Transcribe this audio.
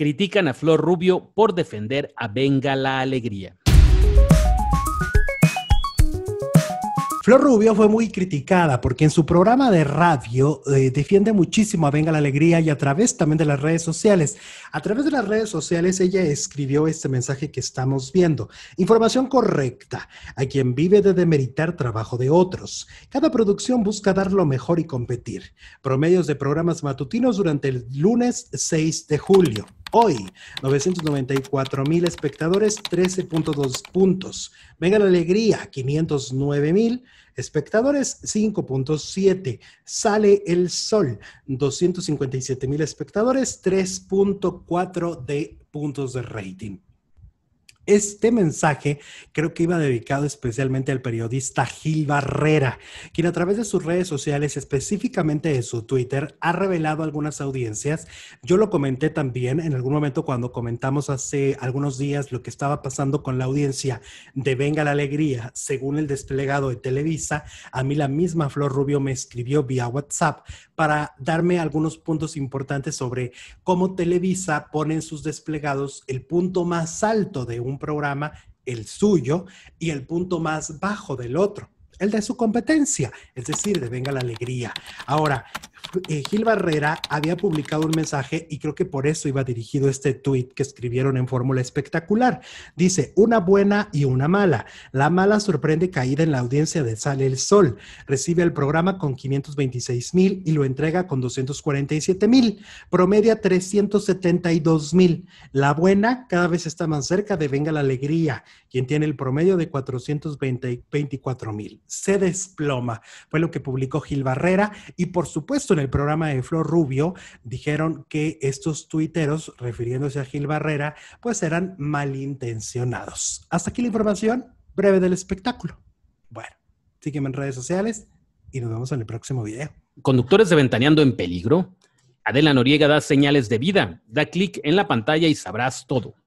critican a Flor Rubio por defender a Venga la Alegría. Flor Rubio fue muy criticada porque en su programa de radio eh, defiende muchísimo a Venga la Alegría y a través también de las redes sociales. A través de las redes sociales ella escribió este mensaje que estamos viendo. Información correcta a quien vive de demeritar trabajo de otros. Cada producción busca dar lo mejor y competir. Promedios de programas matutinos durante el lunes 6 de julio hoy. 994 mil espectadores, 13.2 puntos. Venga la alegría, 509 mil espectadores, 5.7. Sale el sol, 257 mil espectadores, 3.4 de puntos de rating. Este mensaje creo que iba dedicado especialmente al periodista Gil Barrera, quien a través de sus redes sociales, específicamente de su Twitter, ha revelado algunas audiencias. Yo lo comenté también en algún momento cuando comentamos hace algunos días lo que estaba pasando con la audiencia de Venga la Alegría, según el desplegado de Televisa. A mí la misma Flor Rubio me escribió vía WhatsApp para darme algunos puntos importantes sobre cómo Televisa pone en sus desplegados el punto más alto de un un programa, el suyo, y el punto más bajo del otro, el de su competencia, es decir, de Venga la Alegría. Ahora, eh, Gil Barrera había publicado un mensaje y creo que por eso iba dirigido este tuit que escribieron en Fórmula Espectacular. Dice, una buena y una mala. La mala sorprende caída en la audiencia de Sale el Sol. Recibe el programa con 526 mil y lo entrega con 247 mil. Promedia 372 mil. La buena cada vez está más cerca de Venga la Alegría, quien tiene el promedio de 424 mil. Se desploma. Fue lo que publicó Gil Barrera y por supuesto en el programa de Flor Rubio dijeron que estos tuiteros, refiriéndose a Gil Barrera, pues eran malintencionados. Hasta aquí la información breve del espectáculo. Bueno, sígueme en redes sociales y nos vemos en el próximo video. Conductores de Ventaneando en Peligro. Adela Noriega da señales de vida. Da clic en la pantalla y sabrás todo.